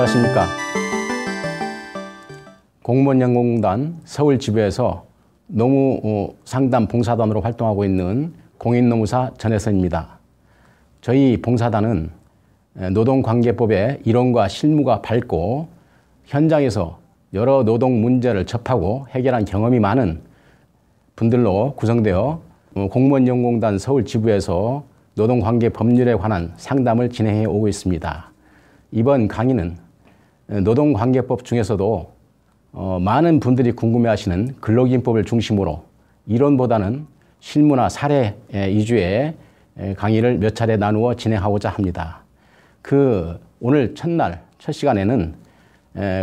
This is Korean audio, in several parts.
안녕하십니까. 공무원 연공단 서울지부에서 노무 어, 상담 봉사단으로 활동하고 있는 공인노무사 전혜선입니다. 저희 봉사단은 노동관계법의 이론과 실무가 밝고 현장에서 여러 노동 문제를 접하고 해결한 경험이 많은 분들로 구성되어 어, 공무원 연공단 서울 지부에서 노동관계 법률에 관한 상담을 진행해 오고 있습니다. 이번 강의는 노동관계법 중에서도 어, 많은 분들이 궁금해하시는 근로기준법을 중심으로 이론보다는 실무나 사례 위주의 강의를 몇 차례 나누어 진행하고자 합니다. 그 오늘 첫날 첫 시간에는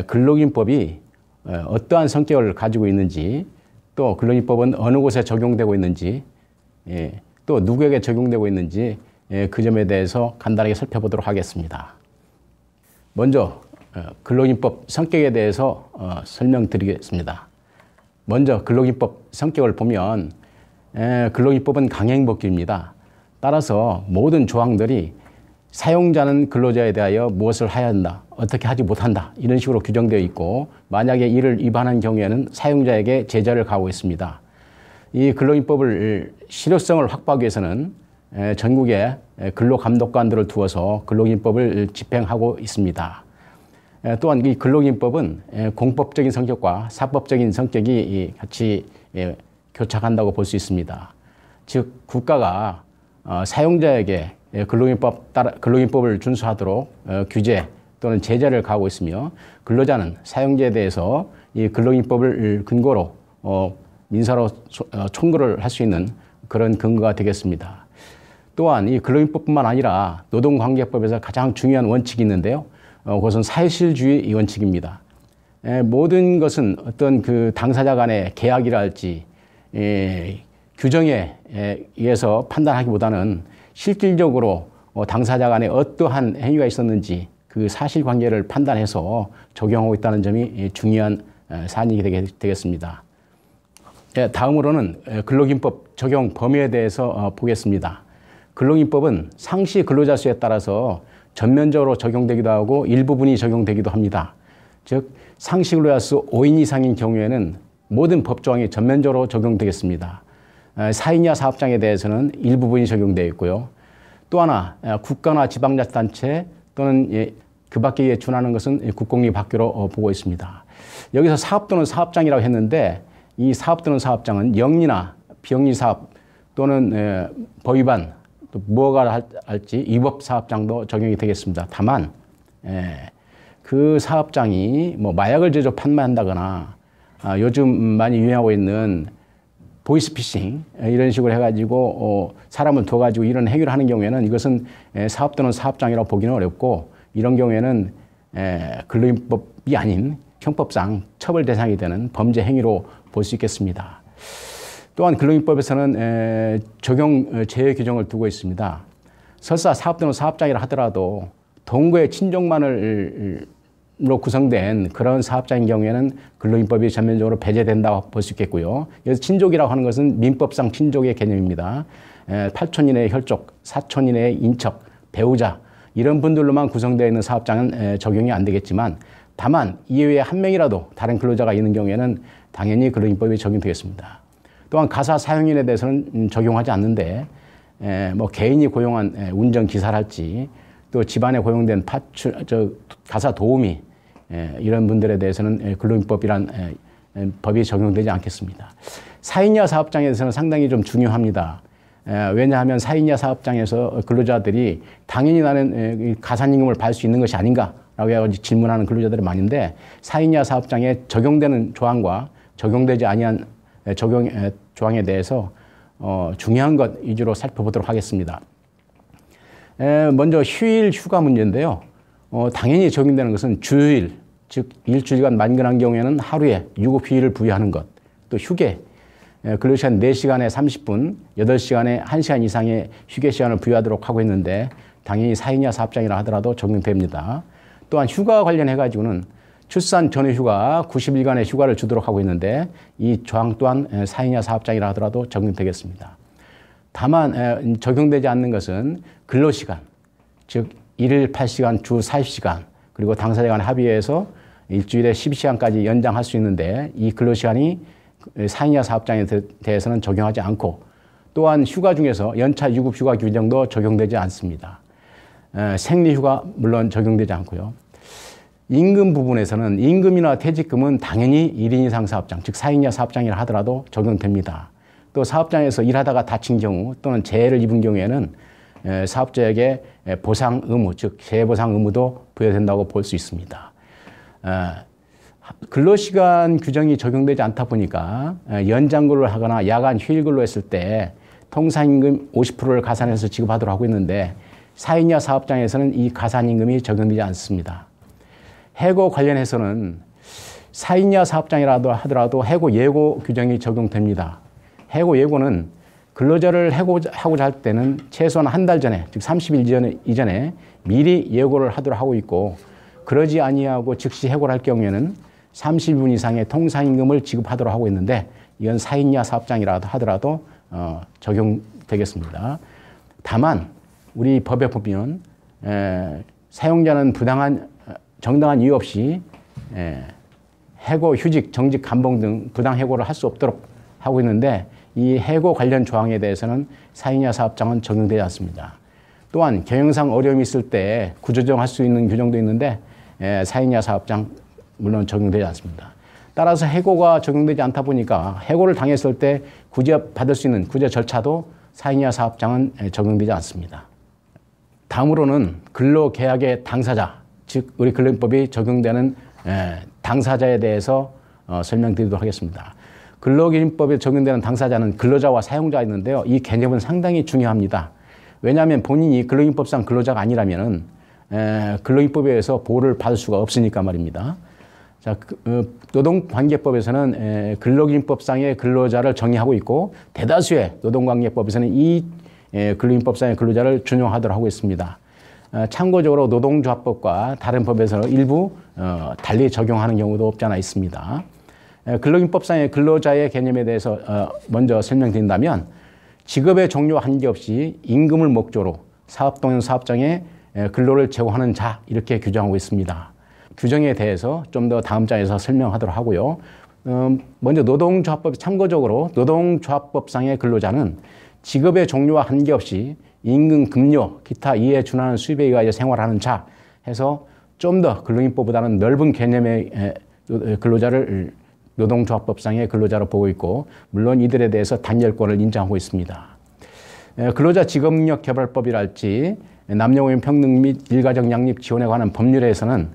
근로기준법이 어떠한 성격을 가지고 있는지 또 근로기준법은 어느 곳에 적용되고 있는지 예, 또 누구에게 적용되고 있는지 그 점에 대해서 간단하게 살펴보도록 하겠습니다. 먼저 어, 근로기법 성격에 대해서 어, 설명드리겠습니다. 먼저 근로기법 성격을 보면 근로기법은 강행법규입니다 따라서 모든 조항들이 사용자는 근로자에 대하여 무엇을 해야 한다, 어떻게 하지 못한다 이런 식으로 규정되어 있고 만약에 이를 위반한 경우에는 사용자에게 제재를 가하고 있습니다. 이 근로기법을 실효성을 확보하기 위해서는 전국에 근로감독관들을 두어서 근로기법을 집행하고 있습니다. 예, 또한 이 근로기준법은 예, 공법적인 성격과 사법적인 성격이 같이 예, 교착한다고 볼 수 있습니다. 즉 국가가 어, 사용자에게 근로기준법 따라 근로기준법을 준수하도록 어, 규제 또는 제재를 가하고 있으며 근로자는 사용자에 대해서 이 근로기준법을 근거로 어, 민사로 청구를 할 수 있는 그런 근거가 되겠습니다. 또한 이 근로기준법뿐만 아니라 노동관계법에서 가장 중요한 원칙이 있는데요. 어, 그것은 사실주의 원칙입니다. 예, 모든 것은 어떤 그 당사자 간의 계약이랄지 예, 규정에 예, 의해서 판단하기보다는 실질적으로 뭐 당사자 간에 어떠한 행위가 있었는지 그 사실관계를 판단해서 적용하고 있다는 점이 중요한 어, 사안이 되겠습니다. 다음으로는 근로기법 적용 범위에 대해서 어, 보겠습니다. 근로기법은 상시 근로자 수에 따라서 전면적으로 적용되기도 하고 일부분이 적용되기도 합니다. 즉상식으로자수 5인 이상인 경우에는 모든 법조항이 전면적으로 적용되겠습니다. 4인 야 사업장에 대해서는 일부분이 적용되어 있고요. 또 하나 국가나 지방자치단체 또는 예, 그 밖에 준하는 것은 국공립 학교로 어, 보고 있습니다. 여기서 사업 또는 사업장이라고 했는데 이 사업 또는 사업장은 영리나 비영리 사업 또는 법위반 또무허가 할지 위법 사업장도 적용이 되겠습니다. 다만 예, 그 사업장이 뭐 마약을 제조 판매한다거나 아, 요즘 많이 유행하고 있는 보이스피싱 예, 이런 식으로 해가지고 어, 사람을 둬가지고 이런 행위를 하는 경우에는 이것은 에, 예, 사업 또는 사업장이라고 보기는 어렵고 이런 경우에는 에, 예, 근로인법이 아닌 형법상 처벌 대상이 되는 범죄 행위로 볼 수 있겠습니다. 또한 근로기법에서는 적용 어, 제외 규정을 두고 있습니다. 설사 사업대는 사업장이라 하더라도 동거의 친족만으로 구성된 그런 사업장인 경우에는 근로인법이 전면적으로 배제된다고 볼 수 있겠고요. 여기서 친족이라고 하는 것은 민법상 친족의 개념입니다. 8촌 이내의 혈족, 4촌 이내의 인척, 배우자 이런 분들로만 구성되어 있는 사업장은 적용이 안 되겠지만 다만 이외에 한 명이라도 다른 근로자가 있는 경우에는 당연히 근로인법이 적용되겠습니다. 또한 가사 사용인에 대해서는 음, 적용하지 않는데 에, 뭐 개인이 고용한 운전 기사랄지 또 집안에 고용된 파출 저 가사 도우미 에, 이런 분들에 대해서는 근로기법이란 법이 적용되지 않겠습니다. 사인야 사업장에 서는 상당히 좀 중요합니다. 왜냐하면 사인야 사업장에서 근로자들이 당연히 나는 가산임금을 받을 수 있는 것이 아닌가라고 해가지고 질문하는 근로자들이 많은데 사인야 사업장에 적용되는 조항과 적용되지 아니한 예, 적용 예, 조항에 대해서 어, 중요한 것 위주로 살펴보도록 하겠습니다. 에, 예, 먼저 휴일 휴가 문제인데요. 어, 당연히 적용되는 것은 주일, 즉 일주일간 만근한 경우에는 하루에 유급 휴일을 부여하는 것, 또 휴게, 근로시간 4시간에 30분, 8시간에 1시간 이상의 휴게시간을 부여하도록 하고 있는데 당연히 사인이나 사업장이라 하더라도 적용됩니다. 또한 휴가 관련해가지고는 출산 전후 휴가 90일간의 휴가를 주도록 하고 있는데 이 조항 또한 사인야 사업장이라 하더라도 적용되겠습니다. 다만 적용되지 않는 것은 근로시간, 즉 일일 8시간 주 40시간 그리고 당사자 간 합의해서 일주일에 12시간까지 연장할 수 있는데 이 근로시간이 사인야 사업장에 대해서는 적용하지 않고 또한 휴가 중에서 연차 유급 휴가 규정도 적용되지 않습니다. 생리휴가 물론 적용되지 않고요. 임금 부분에서는 임금이나 퇴직금은 당연히 1인 이상 사업장, 즉 4인이하 사업장이라 하더라도 적용됩니다. 또 사업장에서 일하다가 다친 경우 또는 재해를 입은 경우에는 사업자에게 보상 의무, 즉 재해보상 의무도 부여된다고 볼 수 있습니다. 근로시간 규정이 적용되지 않다 보니까 연장근로를 하거나 야간 휴일근로 했을 때 통상임금 50%를 가산해서 지급하도록 하고 있는데 4인야 사업장에서는 이 가산임금이 적용되지 않습니다. 해고 관련해서는 사인야 사업장이라도 하더라도 해고 예고 규정이 적용됩니다. 해고 예고는 근로자를 해고하고자 할 때는 최소한 한 달 전에, 즉 30일 이전에 미리 예고를 하도록 하고 있고 그러지 아니하고 즉시 해고를 할 경우에는 30분 이상의 통상임금을 지급하도록 하고 있는데 이건 4인 이 사업장이라도 하더라도 어, 적용되겠습니다. 다만 우리 법에 보면 에, 사용자는 부당한 정당한 이유 없이 예, 해고, 휴직, 정직, 감봉 등 부당 해고를 할 수 없도록 하고 있는데 이 해고 관련 조항에 대해서는 사인야 사업장은 적용되지 않습니다. 또한 경영상 어려움이 있을 때구조정할수 있는 규정도 있는데 예, 사인야 사업장 물론 적용되지 않습니다. 따라서 해고가 적용되지 않다 보니까 해고를 당했을 때 구제 받을 수 있는 구제 절차도 사인야 사업장은 예, 적용되지 않습니다. 다음으로는 근로계약의 당사자 즉 우리 근로기법이 적용되는 예, 당사자에 대해서 어, 설명드리도록 하겠습니다. 근로기준법에 적용되는 당사자는 근로자와 사용자가 있는데요. 이 개념은 상당히 중요합니다. 왜냐하면 본인이 근로기준법상 근로자가 아니라면 예, 근로기준법에 의해서 보호를 받을 수가 없으니까 말입니다. 자, 그, 어, 노동관계법에서는 예, 근로기준법상의 근로자를 정의하고 있고 대다수의 노동관계법에서는 이 근로기준법상의 근로자를 준용하도록 하고 있습니다. 어, 참고적으로 노동조합법과 다른 법에서 일부 어, 달리 적용하는 경우도 없지 않아 있습니다. 근로기법상의 근로자의 개념에 대해서 어, 먼저 설명드린다면 직업의 종류 한계 없이 임금을 목적로 사업동연 사업장에 근로를 제공하는 자 이렇게 규정하고 있습니다. 규정에 대해서 좀 더 다음 장에서 설명하도록 하고요. 음, 먼저 노동조합법 참고적으로 노동조합법상의 근로자는 직업의 종류와 한계없이 임금 급료 기타 이에 준하는 수입에 의하여 생활하는 자 해서 좀 더 근로인법보다는 넓은 개념의 근로자를 노동조합법상의 근로자로 보고 있고 물론 이들에 대해서 단열권을 인정하고 있습니다. 근로자 직업력 능 개발법이랄지 남녀고용 평등 및 일가정 양립 지원에 관한 법률에서는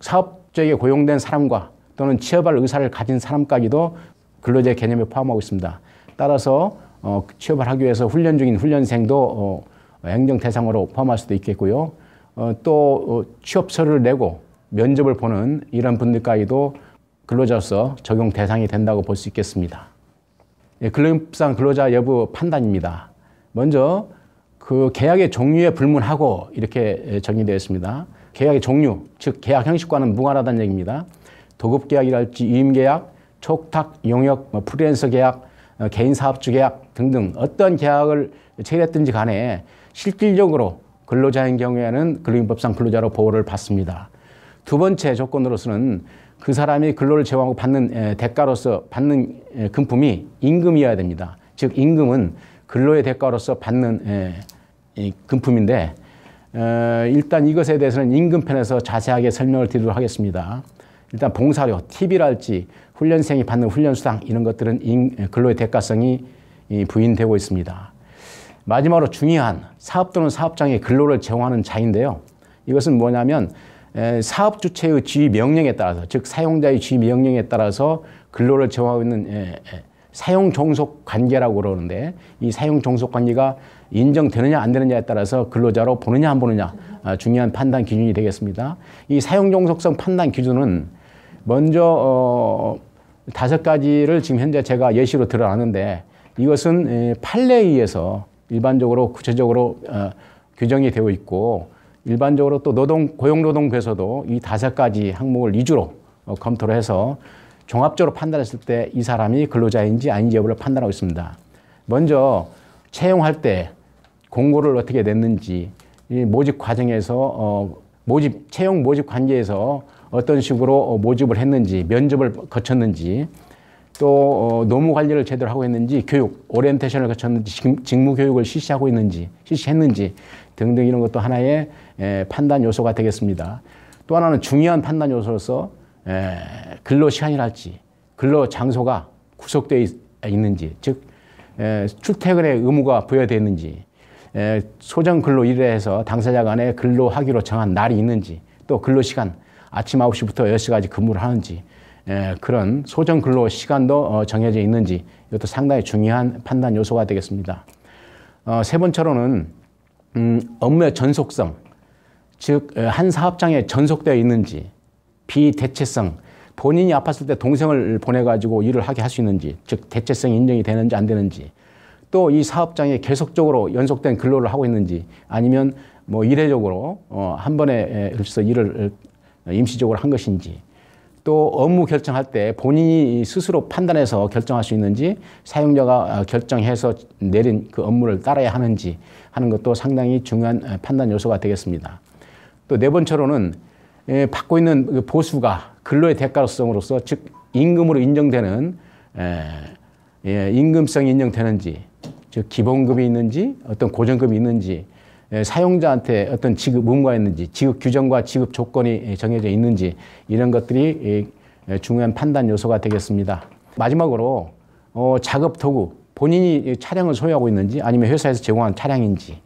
사업자에 고용된 사람과 또는 취업할 의사를 가진 사람까지도 근로자의 개념에 포함하고 있습니다. 따라서 어, 취업을 하기 위해서 훈련 중인 훈련생도 어, 행정 대상으로 포함할 수도 있겠고요. 어, 또 어, 취업서를 내고 면접을 보는 이런 분들까지도 근로자로서 적용 대상이 된다고 볼 수 있겠습니다. 예, 근로협상 근로자 여부 판단입니다. 먼저 그 계약의 종류에 불문하고 이렇게 예, 정리되어 있습니다. 계약의 종류, 즉 계약 형식과는 무관하다는 얘기입니다. 도급 계약이랄지 유임 계약, 촉탁, 용역, 뭐 프리랜서 계약, 어, 개인 사업주 계약 등등 어떤 계약을 체결했든지 간에 실질적으로 근로자인 경우에는 근로기법상 근로자로 보호를 받습니다. 두 번째 조건으로서는 그 사람이 근로를 제공하고 받는 대가로서 받는 금품이 임금이어야 됩니다. 즉 임금은 근로의 대가로서 받는 금품인데 어, 일단 이것에 대해서는 임금 편에서 자세하게 설명을 드리도록 하겠습니다. 일단 봉사료, 팁이랄지 훈련생이 받는 훈련수당 이런 것들은 근로의 대가성이 부인되고 있습니다. 마지막으로 중요한 사업 또는 사업장의 근로를 제공하는 자인데요. 이것은 뭐냐면 사업 주체의 지휘 명령에 따라서 즉 사용자의 지휘 명령에 따라서 근로를 제공하고 있는 사용 종속 관계라고 그러는데 이 사용 종속 관계가 인정되느냐 안 되느냐에 따라서 근로자로 보느냐 안 보느냐 아, 중요한 판단 기준이 되겠습니다. 이 사용 종속성 판단 기준은 먼저 어, 다섯 가지를 지금 현재 제가 예시로 들어가는데 이것은 예, 판례에 의해서 일반적으로 구체적으로 어, 규정이 되어 있고 일반적으로 또 노동 고용노동부에서도 이 다섯 가지 항목을 위주로 어, 검토를 해서 종합적으로 판단했을 때 이 사람이 근로자인지 아닌지 여부를 판단하고 있습니다. 먼저 채용할 때 공고를 어떻게 냈는지 모집 과정에서 어, 모집 채용 모집 관계에서 어떤 식으로 어, 모집을 했는지, 면접을 거쳤는지, 또 어, 노무 관리를 제대로 하고 있는지, 교육, 오리엔테이션을 거쳤는지, 직무 교육을 실시하고 있는지, 실시했는지 등등 이런 것도 하나의 판단 요소가 되겠습니다. 또 하나는 중요한 판단 요소로서 근로 시간이랄지, 근로 장소가 구속되어 있는지, 즉 출퇴근의 의무가 부여되어 있는지, 소정 근로 일에 해서 당사자 간에 근로하기로 정한 날이 있는지, 또 근로 시간, 아침 9시부터 6시까지 근무를 하는지 예, 그런 소정 근로 시간도 어, 정해져 있는지 이것도 상당히 중요한 판단 요소가 되겠습니다. 어, 세 번째로는 음, 업무의 전속성, 즉한 어, 사업장에 전속되어 있는지 비대체성, 본인이 아팠을 때 동생을 보내가지고 일을 하게 할 수 있는지, 즉 대체성이 인정이 되는지 안 되는지, 또 이 사업장에 계속적으로 연속된 근로를 하고 있는지, 아니면 뭐 이례적으로 어, 한 번에 일서 일을 어, 임시적으로 한 것인지 또 업무 결정할 때 본인이 스스로 판단해서 결정할 수 있는지 사용자가 아, 결정해서 내린 그 업무를 따라야 하는지 하는 것도 상당히 중요한 아, 판단 요소가 되겠습니다. 또 네 번째로는 예, 받고 있는 그 보수가 근로의 대가로성으로서 즉 임금으로 인정되는 예, 예, 임금성이 인정되는지 즉 기본급이 있는지 어떤 고정급이 있는지 예, 사용자한테 어떤 지급 의무가 있는지, 지급 규정과 지급 조건이 정해져 있는지 이런 것들이 예, 예, 중요한 판단 요소가 되겠습니다. 마지막으로 어, 작업 도구, 본인이 차량을 소유하고 있는지 아니면 회사에서 제공한 차량인지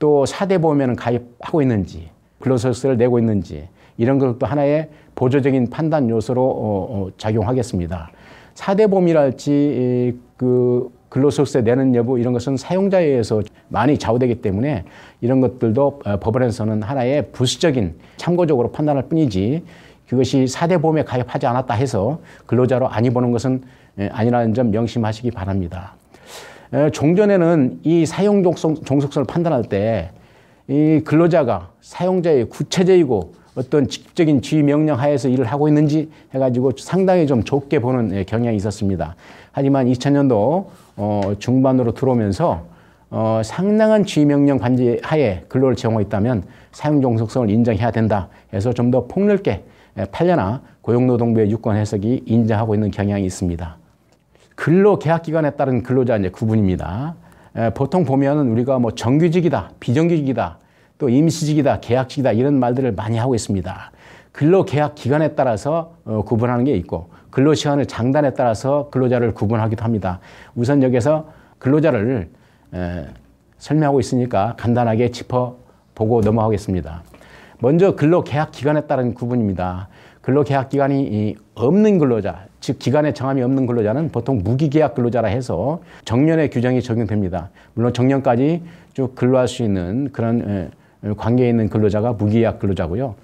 또 사대 보험에 가입하고 있는지 근로소득세를 내고 있는지 이런 것도 하나의 보조적인 판단 요소로 어, 어 작용하겠습니다. 사대 보험이랄지 그 근로소득세 내는 여부 이런 것은 사용자에 의해서 많이 좌우되기 때문에 이런 것들도 어, 법원에서는 하나의 부수적인 참고적으로 판단할 뿐이지 그것이 사대 보험에 가입하지 않았다 해서 근로자로 아니 보는 것은 예, 아니라는 점 명심하시기 바랍니다. 어, 종전에는 이 사용 종속성을 판단할 때 이 근로자가 사용자의 구체적이고 어떤 직접적인 지휘 명령 하에서 일을 하고 있는지 해가지고 상당히 좀 좁게 보는 예, 경향이 있었습니다. 하지만 2000년도 어, 중반으로 들어오면서 어, 상당한 지휘명령 관제 하에 근로를 제공했다면 사용 종속성을 인정해야 된다 해서 좀 더 폭넓게 8년나 예, 고용노동부의 유권 해석이 인정하고 있는 경향이 있습니다. 근로 계약 기간에 따른 근로자 이제 구분입니다. 에, 예, 보통 보면 우리가 뭐 정규직이다, 비정규직이다, 또 임시직이다, 계약직이다 이런 말들을 많이 하고 있습니다. 근로계약 기간에 따라서 어, 구분하는 게 있고 근로시간을 장단에 따라서 근로자를 구분하기도 합니다. 우선 여기서 근로자를 에, 설명하고 있으니까 간단하게 짚어보고 넘어가겠습니다. 먼저 근로계약 기간에 따른 구분입니다. 근로계약 기간이 없는 근로자, 즉 기간에 정함이 없는 근로자는 보통 무기계약 근로자라 해서 정년의 규정이 적용됩니다. 물론 정년까지 쭉 근로할 수 있는 그런 관계에 있는 근로자가 무기계약 근로자고요.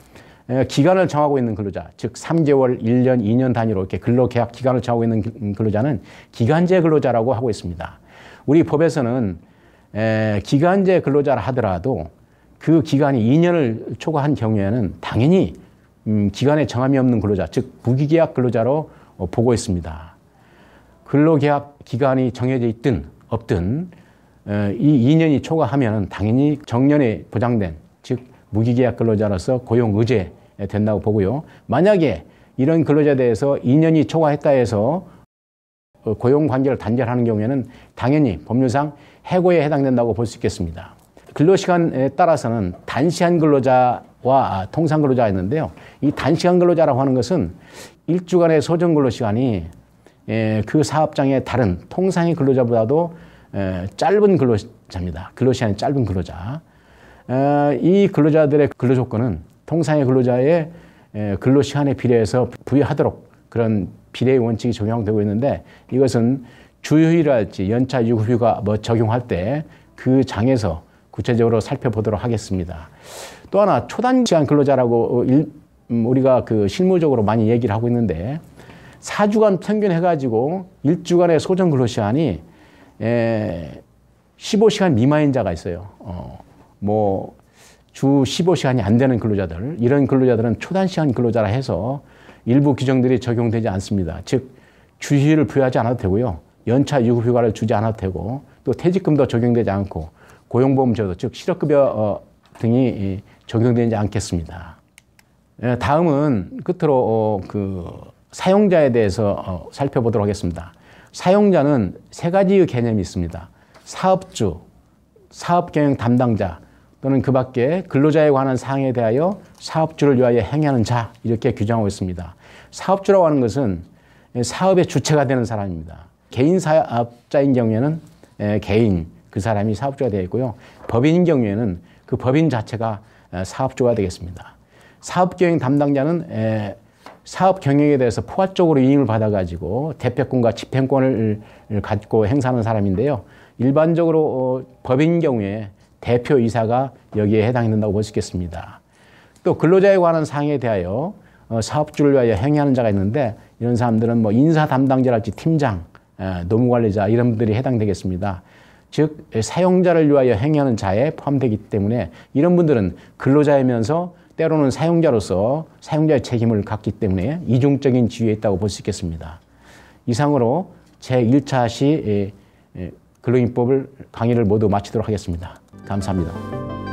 예, 기간을 정하고 있는 근로자, 즉 3개월, 1년, 2년 단위로 이렇게 근로 계약 기간을 정하고 있는 음, 근로자는 기간제 근로자라고 하고 있습니다. 우리 법에서는 예, 기간제 근로자라 하더라도 그 기간이 2년을 초과한 경우에는 당연히 음, 기간에 정함이 없는 근로자, 즉 무기계약 근로자로 어, 보고 있습니다. 근로계약 기간이 정해져 있든 없든 어, 이 2년이 초과하면 당연히 정년에 보장된 즉 무기계약 근로자로서 고용 의제 예, 된다고 보고요. 만약에 이런 근로자에 대해서 2년이 초과했다 해서 어, 고용 관계를 단절하는 경우에는 당연히 법률상 해고에 해당된다고 볼 수 있겠습니다. 근로시간에 따라서는 단시간 근로자와 통상 근로자가 있는데요. 이 단시간 근로자라고 하는 것은 일주간의 소정 근로시간이 예, 그 사업장의 다른 통상의 근로자보다도 예, 짧은 근로자입니다. 근로시간이 짧은 근로자. 어, 이 근로자들의 근로조건은 통상의 근로자의 예, 근로 시간에 비례해서 부여하도록 그런 비례의 원칙이 적용되고 있는데 이것은 주휴일할지 연차 유급휴가 뭐 적용할 때 그 장에서 구체적으로 살펴보도록 하겠습니다. 또 하나 초단 시간 근로자라고 일, 음, 우리가 그 실무적으로 많이 얘기를 하고 있는데 사주간 평균 해가지고 일주간의 소정 근로 시간이 에, 예, 15시간 미만인 자가 있어요. 어, 뭐주 15시간이 안 되는 근로자들, 이런 근로자들은 초단시간 근로자라 해서 일부 규정들이 적용되지 않습니다. 즉, 주휴를 부여하지 않아도 되고요. 연차 유급휴가를 주지 않아도 되고, 또 퇴직금도 적용되지 않고, 고용보험제도, 즉, 실업급여 어, 등이 적용되지 않겠습니다. 예, 다음은 끝으로 어, 그 사용자에 대해서 어, 살펴보도록 하겠습니다. 사용자는 세 가지의 개념이 있습니다. 사업주, 사업경영 담당자, 또는 그 밖에 근로자에 관한 사항에 대하여 사업주를 위하여 행하는 자 이렇게 규정하고 있습니다. 사업주라고 하는 것은 예, 사업의 주체가 되는 사람입니다. 개인 사업자인 경우에는 예, 개인 그 사람이 사업주가 되겠고요. 법인인 경우에는 그 법인 자체가 예, 사업주가 되겠습니다. 사업경영 담당자는 사업 경영에 대해서 포괄적으로 위임을 받아가지고 대표권과 집행권을 갖고 행사하는 사람인데요. 일반적으로 어, 법인 경우에 대표이사가 여기에 해당된다고 볼 수 있겠습니다. 또 근로자에 관한 상에 대하여 어, 사업주를 위하여 행위하는 자가 있는데 이런 사람들은 뭐 인사 담당자랄지 팀장, 어, 노무관리자 이런 분들이 해당되겠습니다. 즉 사용자를 위하여 행위하는 자에 포함되기 때문에 이런 분들은 근로자이면서 때로는 사용자로서 사용자의 책임을 갖기 때문에 이중적인 지위에 있다고 볼 수 있겠습니다. 이상으로 제1차 시 예, 예, 근로인법을 강의를 모두 마치도록 하겠습니다. 감사합니다.